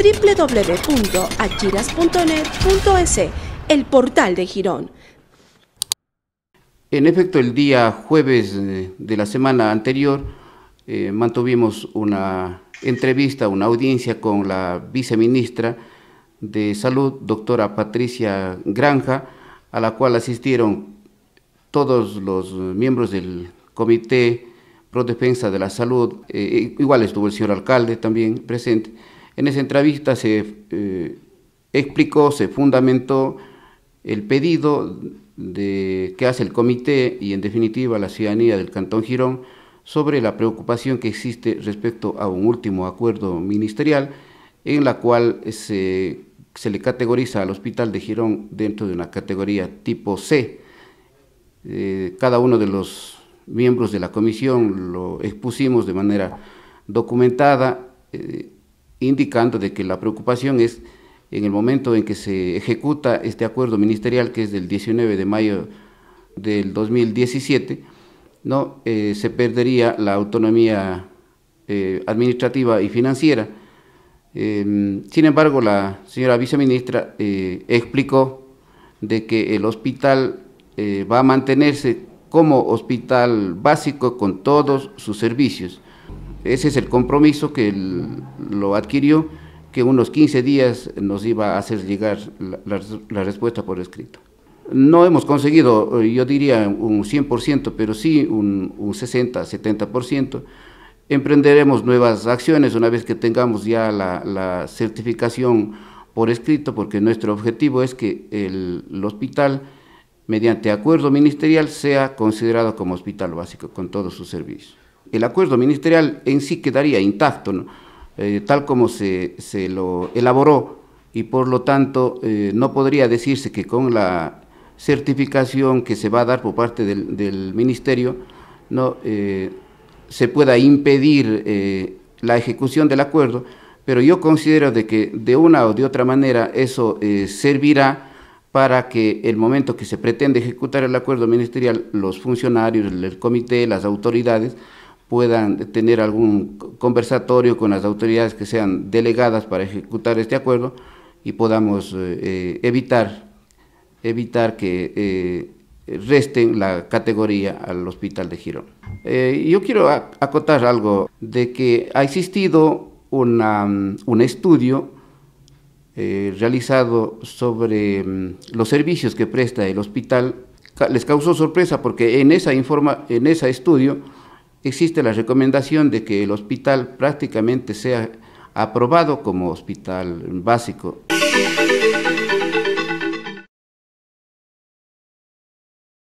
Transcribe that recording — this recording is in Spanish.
www.achiras.net.es, el portal de Girón. En efecto, el día jueves eh, de la semana anterior eh, mantuvimos una entrevista, una audiencia con la viceministra de Salud, doctora Patricia Granja, a la cual asistieron todos los miembros del Comité Pro Defensa de la Salud, eh, igual estuvo el señor alcalde también presente, en esa entrevista se eh, explicó, se fundamentó el pedido que hace el comité y en definitiva la ciudadanía del Cantón Girón sobre la preocupación que existe respecto a un último acuerdo ministerial en la cual se, le categoriza al Hospital de Girón dentro de una categoría tipo C. Eh, cada uno de los miembros de la comisión lo expusimos de manera documentada. Eh, indicando de que la preocupación es en el momento en que se ejecuta este acuerdo ministerial, que es del 19 de mayo del 2017, ¿no? Eh, se perdería la autonomía eh, administrativa y financiera. Em, sin embargo, la señora viceministra eh, explicó de que el hospital va a mantenerse como hospital básico con todos sus servicios. Ese es el compromiso que lo adquirió, que unos 15 días nos iba a hacer llegar la, respuesta por escrito. No hemos conseguido, yo diría, un 100%, pero sí un, 60-70%. Emprenderemos nuevas acciones una vez que tengamos ya la, certificación por escrito, porque nuestro objetivo es que el, hospital, mediante acuerdo ministerial, sea considerado como hospital básico con todos sus servicios el acuerdo ministerial en sí quedaría intacto, eh, tal como se, lo elaboró, y por lo tanto eh, no podría decirse que con la certificación que se va a dar por parte del, ministerio, no eh, se pueda impedir la ejecución del acuerdo, pero yo considero de que de una o de otra manera eso servirá para que el momento que se pretende ejecutar el acuerdo ministerial, los funcionarios, el comité, las autoridades, puedan tener algún conversatorio con las autoridades que sean delegadas para ejecutar este acuerdo y podamos eh, eh, evitar, evitar que eh, resten la categoría al hospital de Girón. yo quiero acotar algo de que ha existido mm, un estudio realizado sobre mm, los servicios que presta el hospital. Les causó sorpresa porque en, esa informa, en ese estudio existe la recomendación de que el hospital prácticamente sea aprobado como hospital básico.